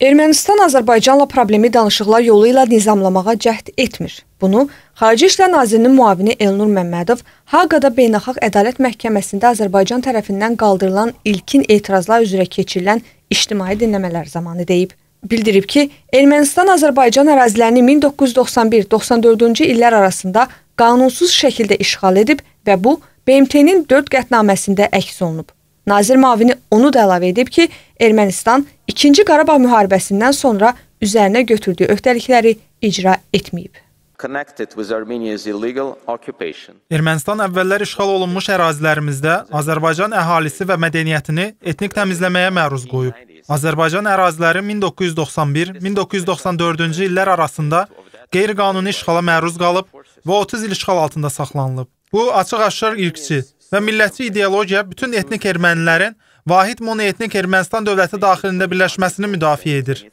Ermənistan Azərbaycanla problemi danışıqlar yolu ilə nizamlamağa cəhd etmir. Bunu Xarici İşlər Nazirinin müavini Elnur Məmmədov Haqada Beynəlxalq Ədalət Məhkəməsində Azərbaycan tərəfindən qaldırılan ilkin etirazlar üzrə keçirilən ictimai dinləmələr zamanı deyib. Bildirib ki, Ermənistan Azərbaycan ərazilərini 1991-94-cü illər arasında qanunsuz şəkildə işğal edib və bu BMT-nin 4 qətnaməsində əks olunub. Nazir Mavini onu da əlavə edib ki, Ermənistan 2-ci Qarabağ müharibəsindən sonra üzərinə götürdüyü öhdəlikləri icra etməyib. Ermənistan əvvəllər işğal olunmuş ərazilərimizdə Azərbaycan əhalisi və mədəniyyətini etnik təmizləməyə məruz qoyub. Azərbaycan əraziləri 1991-1994-cü illər arasında qeyri-qanuni işğala məruz qalıb və 30 il işğal altında saxlanılıb. Bu açıq-aşkar irqçi, və millətçi ideologiya bütün etnik ermənilərin vahid monoetnik Ermənistan dövləti daxilində birləşməsini müdafiə edir.